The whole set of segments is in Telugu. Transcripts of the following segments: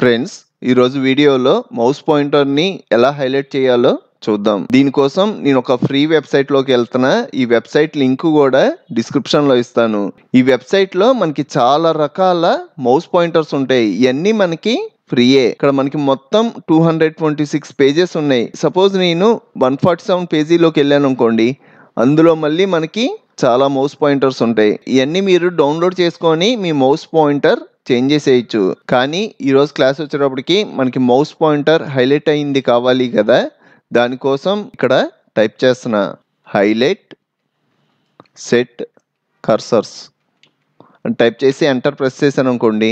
ఫ్రెండ్స్ ఈరోజు వీడియోలో మౌస్ పాయింటర్ని ఎలా హైలైట్ చేయాలో చూద్దాం దీనికోసం నేను ఒక ఫ్రీ వెబ్సైట్లోకి వెళ్తున్నా ఈ వెబ్సైట్ లింక్ కూడా డిస్క్రిప్షన్లో ఇస్తాను ఈ వెబ్సైట్లో మనకి చాలా రకాల మౌస్ పాయింటర్స్ ఉంటాయి ఇవన్నీ మనకి ఫ్రీయే ఇక్కడ మనకి మొత్తం two hundred twenty six pages ఉన్నాయి సపోజ్ నేను వన్ ఫార్టీ సెవెన్ పేజీలోకి వెళ్ళాను అనుకోండి అందులో మళ్ళీ మనకి చాలా మౌస్ పాయింటర్స్ ఉంటాయి ఇవన్నీ మీరు డౌన్లోడ్ చేసుకొని మీ మౌస్ పాయింటర్ చేంజ్ చేసేయచ్చు కానీ ఈరోజు క్లాస్ వచ్చేటప్పటికి మనకి మౌస్ పాయింటర్ హైలైట్ అయింది కావాలి కదా దానికోసం ఇక్కడ టైప్ చేస్తున్న హైలైట్ సెట్ కర్సర్స్ అని టైప్ చేసి ఎంటర్ ప్రెస్ చేశాను అనుకోండి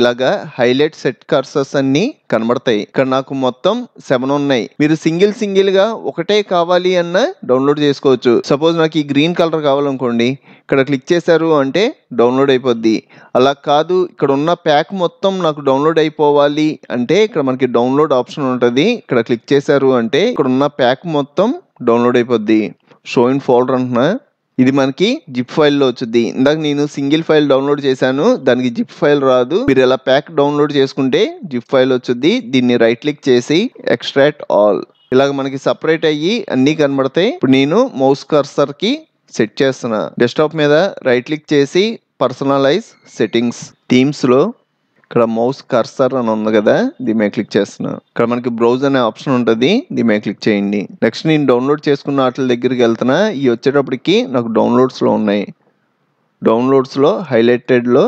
ఇలాగా హైలైట్ సెట్ కర్సర్స్ అన్ని కనబడతాయి ఇక్కడ నాకు మొత్తం సెవెన్ ఉన్నాయి మీరు సింగిల్ సింగిల్ గా ఒకటే కావాలి అన్న డౌన్లోడ్ చేసుకోవచ్చు సపోజ్ నాకు ఈ గ్రీన్ కలర్ కావాలనుకోండి ఇక్కడ క్లిక్ చేశారు అంటే డౌన్లోడ్ అయిపోద్ది అలా కాదు ఇక్కడ ఉన్న ప్యాక్ మొత్తం నాకు డౌన్లోడ్ అయిపోవాలి అంటే ఇక్కడ మనకి డౌన్లోడ్ ఆప్షన్ ఉంటుంది ఇక్కడ క్లిక్ చేశారు అంటే ఇక్కడ ఉన్న ప్యాక్ మొత్తం డౌన్లోడ్ అయిపోద్ది షో ఇన్ ఫోల్డర్ అంటున్నా ఇది మనకి జిప్ ఫైల్లో వచ్చింది ఇందాక నేను సింగిల్ ఫైల్ డౌన్లోడ్ చేశాను దానికి జిప్ ఫైల్ రాదు మీరు ఇలా ప్యాక్ డౌన్లోడ్ చేసుకుంటే జిప్ ఫైల్ వచ్చింది దీన్ని రైట్ క్లిక్ చేసి ఎక్స్ట్రాక్ట్ ఆల్ ఇలాగ మనకి సపరేట్ అయ్యి అన్ని కనబడతాయి ఇప్పుడు నేను మౌస్ కి సెట్ చేస్తున్నా డెస్క్టాప్ మీద రైట్ క్లిక్ చేసి పర్సనలైజ్ సెట్టింగ్స్ థీమ్స్లో ఇక్కడ మౌస్ కర్సర్ అని ఉంది కదా దీని మీద క్లిక్ చేస్తున్నాను ఇక్కడ మనకి బ్రౌజ్ అనే ఆప్షన్ ఉంటుంది దీని మీద క్లిక్ చేయండి నెక్స్ట్ నేను డౌన్లోడ్ చేసుకున్న ఆటల దగ్గరికి వెళ్తున్నా ఇవి వచ్చేటప్పటికి నాకు డౌన్లోడ్స్లో ఉన్నాయి డౌన్లోడ్స్లో హైలైటెడ్లో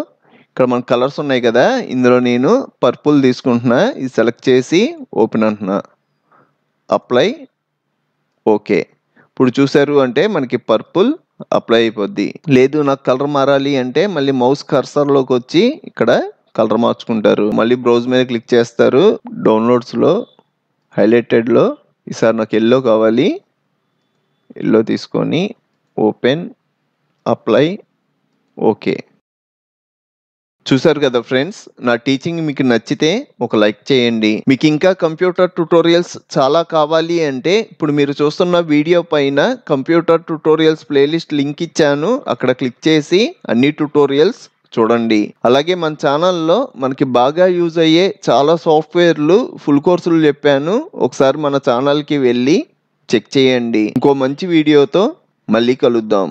ఇక్కడ మన కలర్స్ ఉన్నాయి కదా ఇందులో నేను పర్పుల్ తీసుకుంటున్నా ఇది సెలెక్ట్ చేసి ఓపెన్ అంటున్నా అప్లై ఓకే ఇప్పుడు చూసారు అంటే మనకి పర్పుల్ అప్లై అయిపోద్ది లేదు నాకు కలర్ మారాలి అంటే మళ్ళీ మౌస్ కర్సర్లోకి వచ్చి ఇక్కడ కలర్ మార్చుకుంటారు మళ్ళీ బ్రౌజ్ మీద క్లిక్ చేస్తారు డౌన్లోడ్స్లో హైలైటెడ్లో ఈసారి నాకు ఎల్లో కావాలి ఎల్లో తీసుకొని ఓపెన్ అప్లై ఓకే చూసారు కదా ఫ్రెండ్స్ నా టీచింగ్ మీకు నచ్చితే ఒక లైక్ చేయండి మీకు ఇంకా కంప్యూటర్ ట్యుటోరియల్స్ చాలా కావాలి అంటే ఇప్పుడు మీరు చూస్తున్న వీడియో పైన కంప్యూటర్ ట్యుటోరియల్స్ ప్లేలిస్ట్ లింక్ ఇచ్చాను అక్కడ క్లిక్ చేసి అన్ని ట్యుటోరియల్స్ చూడండి అలాగే మన ఛానల్లో మనకి బాగా యూజ్ అయ్యే చాలా సాఫ్ట్వేర్లు ఫుల్ కోర్సులు చెప్పాను ఒకసారి మన ఛానల్కి వెళ్ళి చెక్ చేయండి ఇంకో మంచి వీడియోతో మళ్ళీ కలుద్దాం